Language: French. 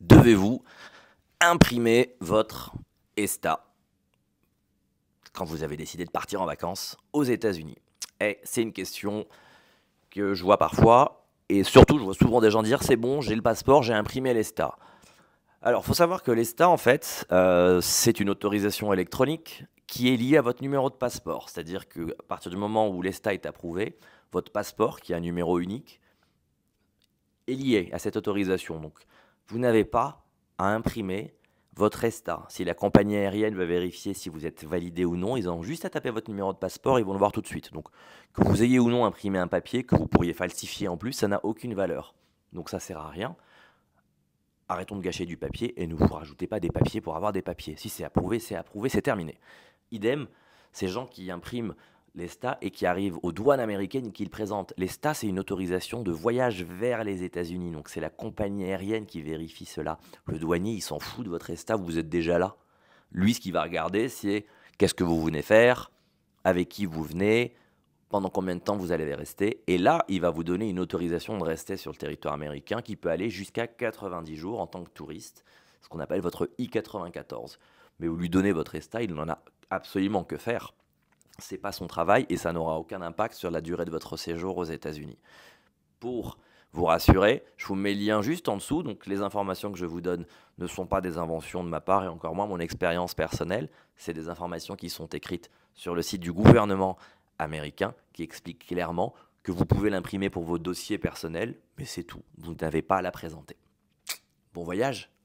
devez-vous imprimer votre ESTA quand vous avez décidé de partir en vacances aux États-Unis Et eh, c'est une question que je vois parfois, et surtout je vois souvent des gens dire c'est bon, j'ai le passeport, j'ai imprimé l'ESTA. Alors, il faut savoir que l'ESTA, en fait, euh, c'est une autorisation électronique qui est liée à votre numéro de passeport. C'est-à-dire qu'à partir du moment où l'ESTA est approuvé, votre passeport, qui a un numéro unique, est lié à cette autorisation. Donc, vous n'avez pas à imprimer votre ESTA. Si la compagnie aérienne veut vérifier si vous êtes validé ou non, ils ont juste à taper votre numéro de passeport, ils vont le voir tout de suite. Donc que vous ayez ou non imprimé un papier que vous pourriez falsifier en plus, ça n'a aucune valeur. Donc ça sert à rien. Arrêtons de gâcher du papier et ne vous rajoutez pas des papiers pour avoir des papiers. Si c'est approuvé, c'est approuvé, c'est terminé. Idem, ces gens qui impriment l'ESTA et qui arrive aux douanes américaines qu'il présente. L'ESTA, c'est une autorisation de voyage vers les États-Unis. Donc c'est la compagnie aérienne qui vérifie cela. Le douanier, il s'en fout de votre ESTA, vous êtes déjà là. Lui, ce qu'il va regarder, c'est qu'est-ce que vous venez faire, avec qui vous venez, pendant combien de temps vous allez rester. Et là, il va vous donner une autorisation de rester sur le territoire américain qui peut aller jusqu'à 90 jours en tant que touriste, ce qu'on appelle votre I-94. Mais vous lui donnez votre ESTA, il n'en a absolument que faire c'est pas son travail et ça n'aura aucun impact sur la durée de votre séjour aux États-Unis. Pour vous rassurer, je vous mets le lien juste en dessous. Donc les informations que je vous donne ne sont pas des inventions de ma part et encore moins mon expérience personnelle. C'est des informations qui sont écrites sur le site du gouvernement américain qui explique clairement que vous pouvez l'imprimer pour vos dossiers personnels, mais c'est tout. Vous n'avez pas à la présenter. Bon voyage